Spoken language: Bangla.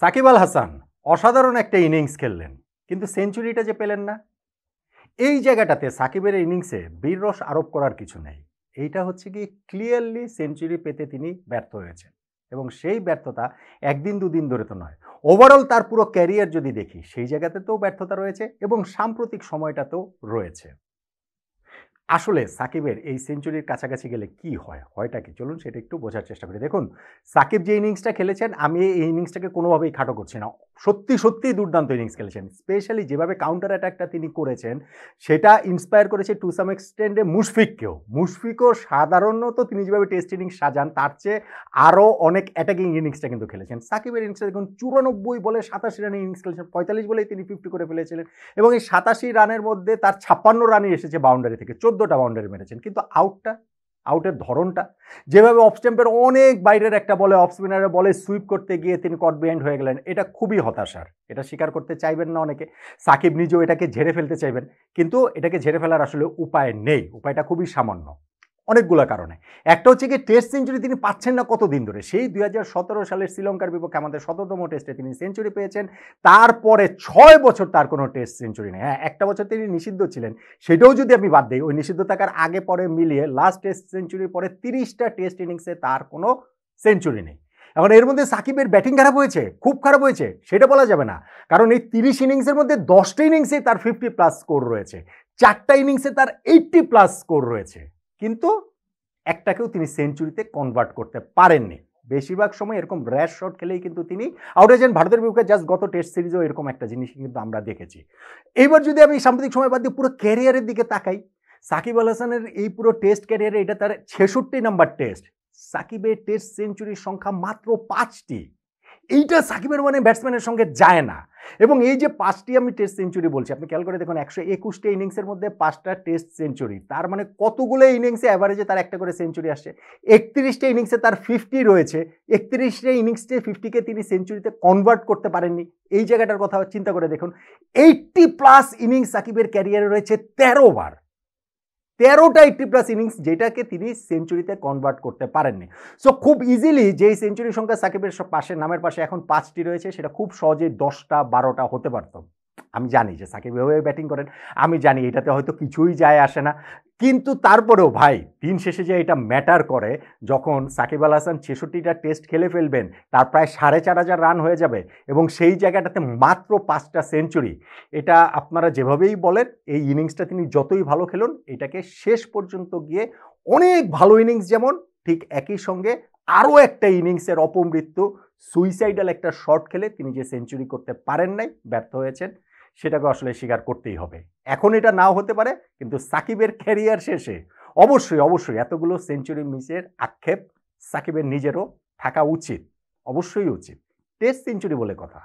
সাকিব আল হাসান অসাধারণ একটা ইনিংস খেললেন কিন্তু সেঞ্চুরিটা যে পেলেন না এই জায়গাটাতে সাকিবের ইনিংসে বীররস আরোপ করার কিছু নেই এইটা হচ্ছে কি ক্লিয়ারলি সেঞ্চুরি পেতে তিনি ব্যর্থ হয়েছেন এবং সেই ব্যর্থতা একদিন দুদিন ধরে তো নয় ওভারঅল তার পুরো ক্যারিয়ার যদি দেখি সেই জায়গাতে তো ব্যর্থতা রয়েছে এবং সাম্প্রতিক সময়টাতেও রয়েছে আসলে সাকিবের এই সেঞ্চুরির কাছাকাছি গেলে কি হয় হয়টা কি চলুন সেটা একটু বোঝার চেষ্টা করি দেখুন সাকিব যে ইনিংসটা খেলেছেন আমি এই ইনিংসটাকে কোনোভাবেই খাটো করছি না সত্যি সত্যিই দুর্দান্ত ইনিংস খেলেছেন স্পেশালি যেভাবে কাউন্টার অ্যাটাকটা তিনি করেছেন সেটা ইন্সপায়ার করেছে টু সাম এক্সটেন্ডে মুশফিককেও মুশফিকও সাধারণত তিনি যেভাবে টেস্ট ইনিংস সাজান তার চেয়ে আরও অনেক অ্যাটাকিং ইনিংসটা কিন্তু খেলেছেন সাকিবের ইনিংসটা দেখুন চুরানব্বই বলে সাতাশি রানের ইনিংস খেলেছেন পঁয়তাল্লিশ বলেই তিনি ফিফটি করে ফেলেছিলেন এবং এই সাতাশি রানের মধ্যে তার ছাপ্পান্ন রানই এসেছে বাউন্ডারি থেকে চোদ্দ চোদ্দোটা বাউন্ডারি মেরেছেন কিন্তু আউটটা আউটের ধরনটা যেভাবে অফ স্ট্যাম্পের অনেক বাইরের একটা বলে অফ স্পিনারের বলে সুইপ করতে গিয়ে তিনি কটবিহাইন্ড হয়ে গেলেন এটা খুবই হতাশার এটা স্বীকার করতে চাইবেন না অনেকে সাকিব নিজেও এটাকে ঝেড়ে ফেলতে চাইবেন কিন্তু এটাকে ঝেড়ে ফেলার আসলে উপায় নেই উপায়টা খুবই সামান্য অনেকগুলো কারণে একটা হচ্ছে কি টেস্ট সেঞ্চুরি তিনি পাচ্ছেন না কতদিন ধরে সেই দুই সালের শ্রীলঙ্কার বিপক্ষে আমাদের শততম টেস্টে তিনি সেঞ্চুরি পেয়েছেন তারপরে ছয় বছর তার কোনো টেস্ট সেঞ্চুরি নেই হ্যাঁ একটা বছর তিনি নিষিদ্ধ ছিলেন সেটাও যদি আমি বাদ দিই ওই নিষিদ্ধ থাকার আগে পরে মিলিয়ে লাস্ট টেস্ট সেঞ্চুরির পরে তিরিশটা টেস্ট ইনিংসে তার কোনো সেঞ্চুরি নেই এখন এর মধ্যে সাকিবের ব্যাটিং খারাপ হয়েছে খুব খারাপ হয়েছে সেটা বলা যাবে না কারণ এই তিরিশ ইনিংসের মধ্যে দশটা ইনিংসে তার ফিফটি প্লাস স্কোর রয়েছে চারটা ইনিংসে তার এইটটি প্লাস স্কোর রয়েছে কিন্তু একটাকেও তিনি সেঞ্চুরিতে কনভার্ট করতে পারেননি বেশিরভাগ সময় এরকম র্যাশ শট খেলেই কিন্তু তিনি আউট হয়েছেন ভারতের বিপক্ষে জাস্ট গত টেস্ট সিরিজেও এরকম একটা জিনিস কিন্তু আমরা দেখেছি এইবার যদি আমি সাম্প্রতিক সময় বাদ দিয়ে পুরো ক্যারিয়ারের দিকে তাকাই সাকিব আল হাসানের এই পুরো টেস্ট ক্যারিয়ারে এটা তার ছেষট্টি নাম্বার টেস্ট সাকিবের টেস্ট সেঞ্চুরির সংখ্যা মাত্র পাঁচটি এইটা সাকিবের মানে ব্যাটসম্যানের সঙ্গে যায় না এবং এই যে পাঁচটি আমি টেস্ট সেঞ্চুরি বলছি আপনি খেয়াল করে দেখুন একশো একুশটি ইনিংসের মধ্যে পাঁচটা টেস্ট সেঞ্চুরি তার মানে কতগুলো ইনিংসে অ্যাভারেজে তার একটা করে সেঞ্চুরি আসছে একত্রিশটা ইনিংসে তার ফিফটি রয়েছে একত্রিশটা ইনিংসে ফিফটিকে তিনি সেঞ্চুরিতে কনভার্ট করতে পারেননি এই জায়গাটার কথা চিন্তা করে দেখুন এইটটি প্লাস ইনিংস সাকিবের ক্যারিয়ারে রয়েছে তেরো বার তেরোটা একটি প্লাস ইনিংস যেটাকে তিনি সেঞ্চুরিতে কনভার্ট করতে পারেননি সো খুব ইজিলি যেই সেঞ্চুরি সংখ্যা সাকিবের পাশে নামের পাশে এখন পাঁচটি রয়েছে সেটা খুব সহজে দশটা বারোটা হতে পারতো আমি জানি যে সাকিব এভাবে ব্যাটিং করেন আমি জানি এটাতে হয়তো কিছুই যায় আসে না কিন্তু তারপরেও ভাই দিন শেষে যে এটা ম্যাটার করে যখন সাকিব আল হাসান ছেষট্টিটা টেস্ট খেলে ফেলবেন তার প্রায় সাড়ে চার হাজার রান হয়ে যাবে এবং সেই জায়গাটাতে মাত্র পাঁচটা সেঞ্চুরি এটা আপনারা যেভাবেই বলেন এই ইনিংসটা তিনি যতই ভালো খেলুন এটাকে শেষ পর্যন্ত গিয়ে অনেক ভালো ইনিংস যেমন ঠিক একই সঙ্গে আরও একটা ইনিংসের অপমৃত্যু সুইসাইডাল একটা শট খেলে তিনি যে সেঞ্চুরি করতে পারেন নাই ব্যর্থ হয়েছেন সেটাকে আসলে স্বীকার করতেই হবে এখন এটা নাও হতে পারে কিন্তু সাকিবের ক্যারিয়ার শেষে অবশ্যই অবশ্যই এতগুলো সেঞ্চুরি মিসের আক্ষেপ সাকিবের নিজেরও থাকা উচিত অবশ্যই উচিত টেস্ট সেঞ্চুরি বলে কথা